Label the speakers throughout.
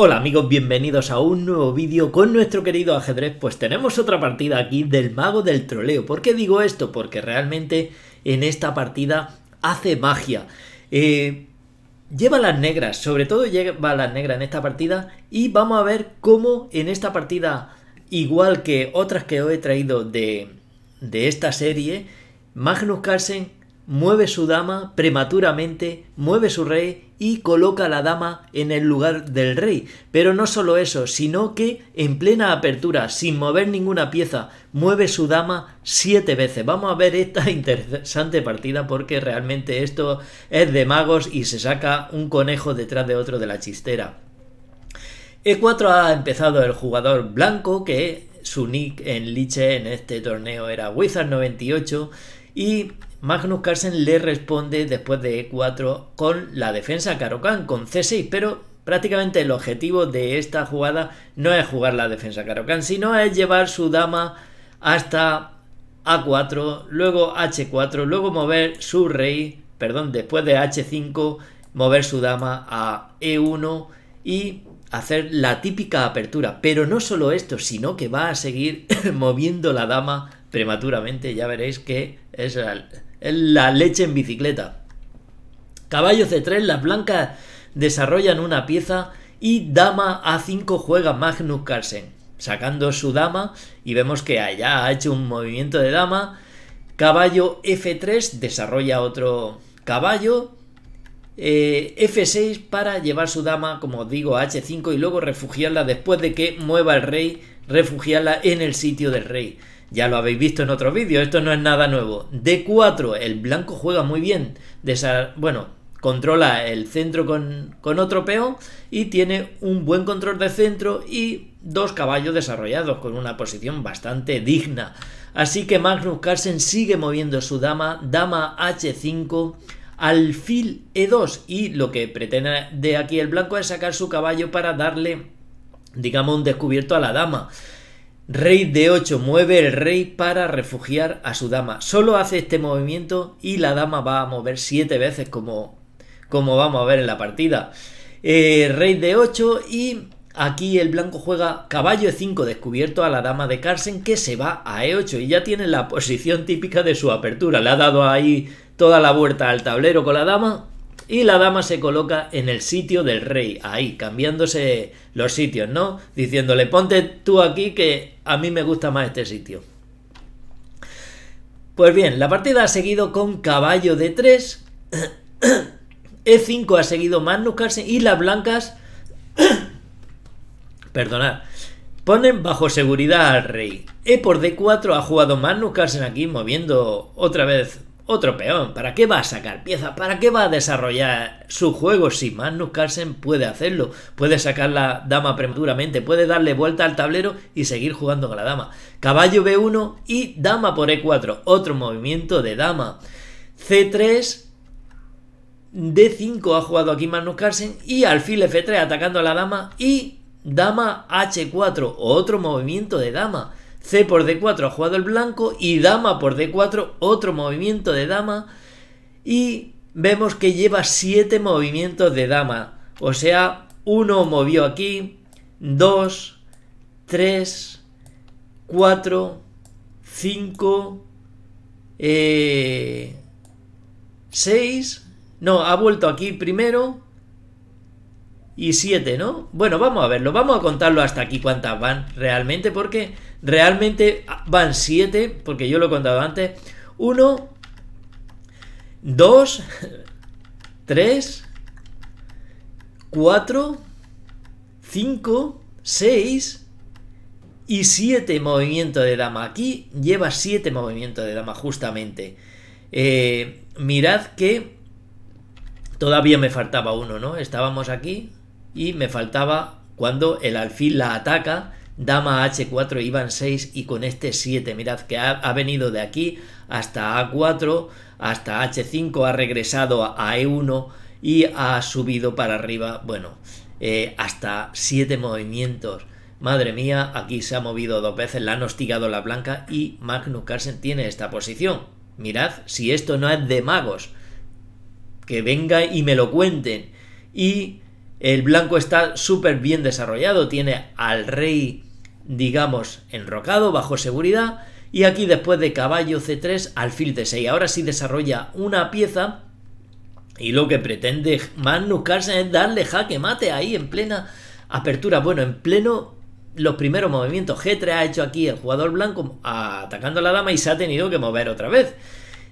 Speaker 1: Hola amigos, bienvenidos a un nuevo vídeo con nuestro querido ajedrez. Pues tenemos otra partida aquí del mago del troleo. ¿Por qué digo esto? Porque realmente en esta partida hace magia. Eh, lleva las negras, sobre todo lleva las negras en esta partida y vamos a ver cómo en esta partida, igual que otras que os he traído de, de esta serie, Magnus Carlsen mueve su dama prematuramente, mueve su rey y coloca la dama en el lugar del rey. Pero no solo eso, sino que en plena apertura, sin mover ninguna pieza, mueve su dama siete veces. Vamos a ver esta interesante partida porque realmente esto es de magos y se saca un conejo detrás de otro de la chistera. E4 ha empezado el jugador blanco que su nick en Liche en este torneo era Wizard 98 y Magnus Carlsen le responde después de E4 con la defensa a con C6, pero prácticamente el objetivo de esta jugada no es jugar la defensa a Karokan, sino es llevar su dama hasta A4, luego H4, luego mover su rey, perdón, después de H5, mover su dama a E1 y hacer la típica apertura. Pero no solo esto, sino que va a seguir moviendo la dama prematuramente. Ya veréis que es la leche en bicicleta. Caballo C3, las blancas desarrollan una pieza y dama A5 juega Magnus Carlsen, sacando su dama y vemos que allá ha hecho un movimiento de dama. Caballo F3 desarrolla otro caballo. Eh, F6 para llevar su dama, como digo, a H5 y luego refugiarla después de que mueva el rey, refugiarla en el sitio del rey. Ya lo habéis visto en otro vídeo, esto no es nada nuevo. D4, el blanco juega muy bien. bueno, controla el centro con, otro peón y tiene un buen control de centro y dos caballos desarrollados con una posición bastante digna. Así que Magnus Carlsen sigue moviendo su dama, dama h5, alfil e2 y lo que pretende de aquí el blanco es sacar su caballo para darle digamos un descubierto a la dama. Rey de 8 mueve el rey para refugiar a su dama. Solo hace este movimiento y la dama va a mover 7 veces como, como vamos a ver en la partida. Eh, rey de 8 y aquí el blanco juega caballo E5 descubierto a la dama de Carsen que se va a E8 y ya tiene la posición típica de su apertura. Le ha dado ahí toda la vuelta al tablero con la dama y la dama se coloca en el sitio del rey, ahí, cambiándose los sitios, ¿no? Diciéndole, ponte tú aquí que a mí me gusta más este sitio. Pues bien, la partida ha seguido con caballo de 3, E5 ha seguido Magnus Carlsen y las blancas, perdonad, ponen bajo seguridad al rey. E por D4 ha jugado Magnus Carlsen aquí moviendo otra vez otro peón. ¿Para qué va a sacar piezas? ¿Para qué va a desarrollar su juego si Magnus Carlsen puede hacerlo? Puede sacar la dama prematuramente, puede darle vuelta al tablero y seguir jugando con la dama. Caballo B1 y dama por E4, otro movimiento de dama. C3, D5 ha jugado aquí Magnus Carlsen y alfil F3 atacando a la dama y dama H4, otro movimiento de dama. C por D4 ha jugado el blanco y dama por D4, otro movimiento de dama. Y vemos que lleva 7 movimientos de dama. O sea, uno movió aquí, 2, 3, 4, 5, 6. No, ha vuelto aquí primero. Y 7, ¿no? Bueno, vamos a verlo. Vamos a contarlo hasta aquí cuántas van realmente porque Realmente van 7, porque yo lo he contado antes. 1, 2, 3, 4, 5, 6 y 7 movimientos de dama. Aquí lleva 7 movimientos de dama justamente. Eh, mirad que todavía me faltaba uno, ¿no? Estábamos aquí y me faltaba cuando el alfil la ataca dama h4, Iván 6 y con este 7. Mirad que ha, venido de aquí hasta a4, hasta h5, ha regresado a e1 y ha subido para arriba, bueno, eh, hasta 7 movimientos. Madre mía, aquí se ha movido dos veces, la han hostigado la blanca y Magnus Carlsen tiene esta posición. Mirad si esto no es de magos. Que venga y me lo cuenten. Y el blanco está súper bien desarrollado. Tiene al rey digamos, enrocado, bajo seguridad, y aquí después de caballo C3, alfil D6. Ahora sí desarrolla una pieza y lo que pretende Magnus Carlsen es darle jaque mate ahí en plena apertura, bueno, en pleno los primeros movimientos. G3 ha hecho aquí el jugador blanco atacando a la dama y se ha tenido que mover otra vez.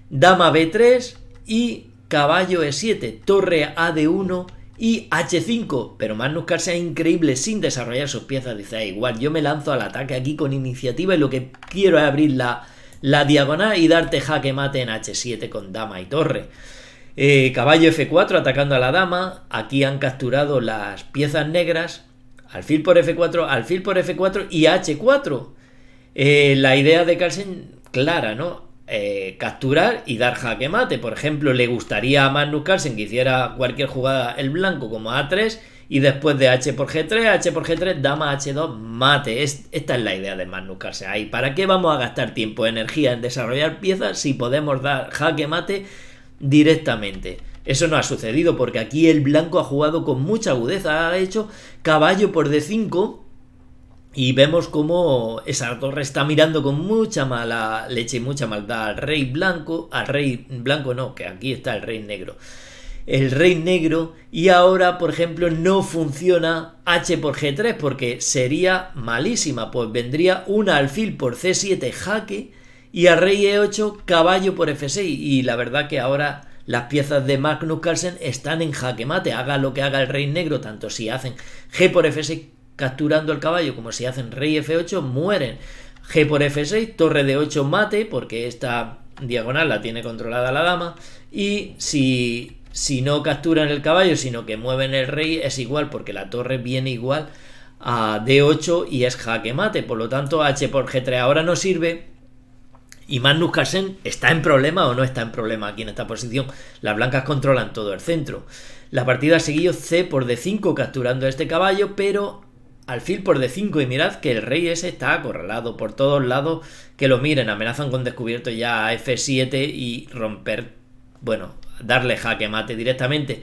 Speaker 1: Dama B3 y caballo E7, torre A de 1 y H5, pero Magnus Carlsen es increíble sin desarrollar sus piezas, dice, ah, igual, yo me lanzo al ataque aquí con iniciativa y lo que quiero es abrir la, diagonal y darte jaque mate en H7 con dama y torre. Eh, caballo F4 atacando a la dama, aquí han capturado las piezas negras, alfil por F4, alfil por F4 y H4. Eh, la idea de Carlsen clara, ¿no? Eh, capturar y dar jaque mate. Por ejemplo, le gustaría a Magnus Carlsen que hiciera cualquier jugada el blanco como A3 y después de H por G3, H por G3, dama H2, mate. esta es la idea de Magnus Carlsen. Ahí, ¿para qué vamos a gastar tiempo, y energía en desarrollar piezas si podemos dar jaque mate directamente? Eso no ha sucedido porque aquí el blanco ha jugado con mucha agudeza, ha hecho caballo por D5 y vemos como esa torre está mirando con mucha mala leche y mucha maldad al rey blanco, al rey blanco no, que aquí está el rey negro. El rey negro y ahora, por ejemplo, no funciona H por G3 porque sería malísima, pues vendría un alfil por C7 jaque y al rey E8 caballo por F6 y la verdad que ahora las piezas de Magnus Carlsen están en jaque mate, haga lo que haga el rey negro, tanto si hacen G por F6 capturando el caballo como si hacen rey f8, mueren. G por f6, torre de 8 mate, porque esta diagonal la tiene controlada la dama. Y si, si no capturan el caballo, sino que mueven el rey, es igual, porque la torre viene igual a d8 y es jaque mate. Por lo tanto, h por g3 ahora no sirve. Y Magnus Carlsen está en problema o no está en problema aquí en esta posición. Las blancas controlan todo el centro. La partida seguido C por D5 capturando a este caballo, pero alfil por D5 y mirad que el rey ese está acorralado por todos lados que lo miren, amenazan con descubierto ya a F7 y romper, bueno, darle jaque mate directamente.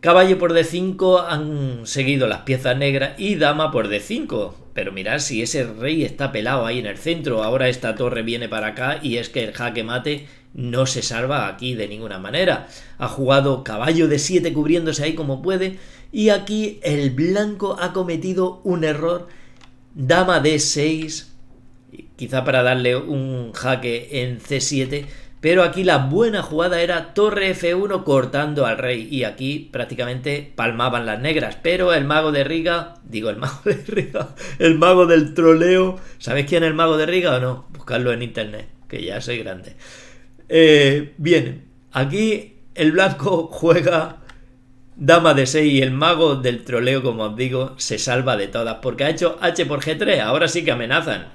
Speaker 1: Caballo por D5 han seguido las piezas negras y dama por D5. Pero mirad si ese rey está pelado ahí en el centro, ahora esta torre viene para acá y es que el jaque mate no se salva aquí de ninguna manera. Ha jugado caballo de 7 cubriéndose ahí como puede y aquí el blanco ha cometido un error. Dama de 6 quizá para darle un jaque en C7, pero aquí la buena jugada era torre F1 cortando al rey y aquí prácticamente palmaban las negras, pero el mago de Riga, digo el mago de Riga, el mago del troleo, ¿sabéis quién es el mago de Riga o no? buscadlo en internet, que ya soy grande. Eh, bien, aquí el blanco juega dama de 6 y el mago del troleo, como os digo, se salva de todas, porque ha hecho H por G3, ahora sí que amenazan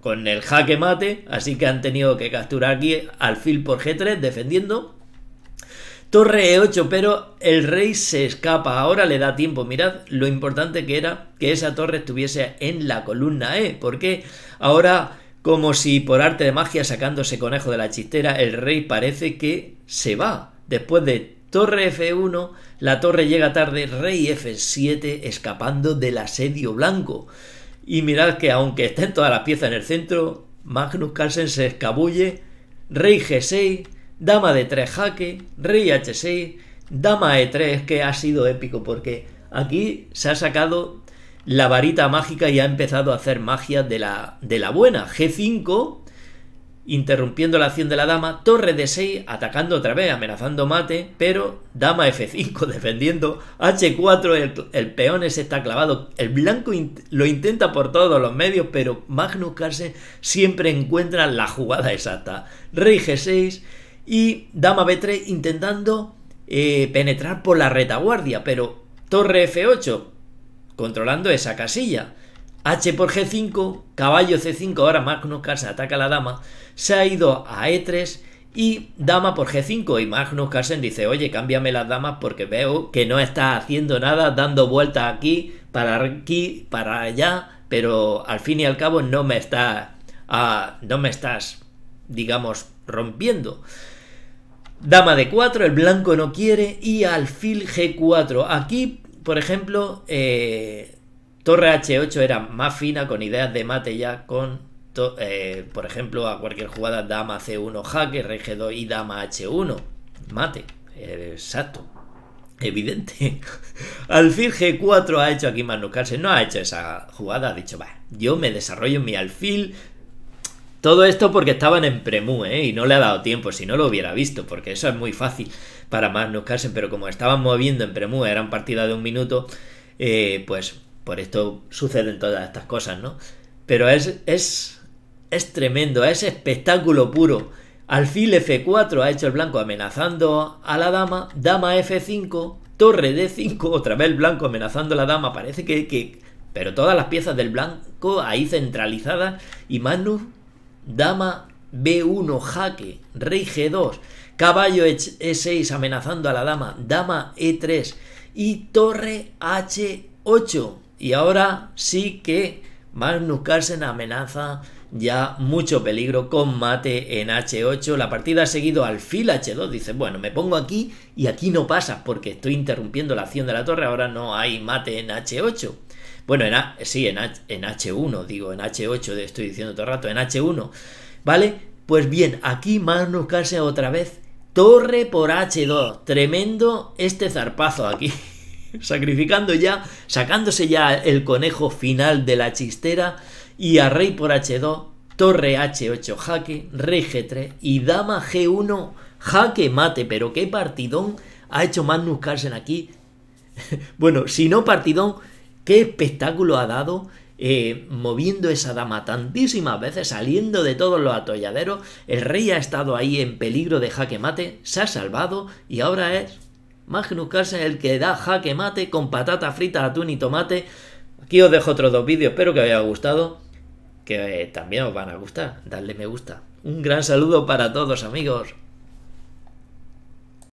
Speaker 1: con el jaque mate, así que han tenido que capturar aquí alfil por G3 defendiendo. Torre E8, pero el rey se escapa, ahora le da tiempo, mirad lo importante que era que esa torre estuviese en la columna E, porque ahora como si por arte de magia sacándose conejo de la chistera, el rey parece que se va. Después de torre F1, la torre llega tarde, rey F7 escapando del asedio blanco. Y mirad que aunque estén todas las piezas en el centro, Magnus Carlsen se escabulle, rey G6, dama de 3 jaque, rey H6, dama E3, que ha sido épico porque aquí se ha sacado la varita mágica y ha empezado a hacer magia de la, de la buena. G5, interrumpiendo la acción de la dama, torre d 6, atacando otra vez, amenazando mate, pero dama F5 defendiendo, H4, el, peón está clavado, el blanco lo intenta por todos los medios, pero Magnus Carlsen siempre encuentra la jugada exacta, rey G6 y dama B3 intentando eh, penetrar por la retaguardia, pero torre F8, controlando esa casilla. H por G5, caballo C5, ahora Magnus Carlsen ataca a la dama, se ha ido a E3 y dama por G5 y Magnus Carlsen dice, oye, cámbiame las damas porque veo que no está haciendo nada, dando vueltas aquí, para aquí, para allá, pero al fin y al cabo no me está ah, no me estás, digamos, rompiendo. Dama de 4, el blanco no quiere y alfil G4. Aquí por ejemplo, eh, Torre H8 era más fina con ideas de mate ya con, eh, por ejemplo, a cualquier jugada dama C1 jaque, rey G2 y dama H1 mate. exacto. Evidente. alfil G4 ha hecho aquí más No ha hecho esa jugada. Ha dicho, va, yo me desarrollo mi alfil, todo esto porque estaban en Premú, ¿eh? Y no le ha dado tiempo, si no lo hubiera visto, porque eso es muy fácil para Magnus Carlsen, pero como estaban moviendo en Premú, eran partidas de un minuto, eh, pues por esto suceden todas estas cosas, ¿no? Pero es, es, es tremendo, es espectáculo puro. Alfil F4 ha hecho el blanco amenazando a la dama, dama F5, torre D5, otra vez el blanco amenazando a la dama, parece que... que pero todas las piezas del blanco ahí centralizadas y Magnus dama B1 jaque, rey G2, caballo E6 e amenazando a la dama, dama E3 y torre H8. Y ahora sí que Magnus Carlsen amenaza ya mucho peligro con mate en H8. La partida ha seguido al fil H2. Dice, bueno, me pongo aquí y aquí no pasa porque estoy interrumpiendo la acción de la torre. Ahora no hay mate en H8. Bueno, sí, en, H, en H1, digo, en H8 estoy diciendo todo el rato, en H1, ¿vale? Pues bien, aquí Magnus Carlsen otra vez, torre por H2, tremendo este zarpazo aquí, sacrificando ya, sacándose ya el conejo final de la chistera y a rey por H2, torre H8 jaque, rey G3 y dama G1 jaque mate, pero qué partidón ha hecho Magnus Carlsen aquí. bueno, si no partidón qué espectáculo ha dado eh, moviendo esa dama tantísimas veces, saliendo de todos los atolladeros, el rey ha estado ahí en peligro de jaque mate, se ha salvado y ahora es Magnus Carlsen el que da jaque mate con patata frita, atún y tomate. Aquí os dejo otros dos vídeos, espero que os haya gustado, que eh, también os van a gustar, dadle me gusta. Un gran saludo para todos amigos.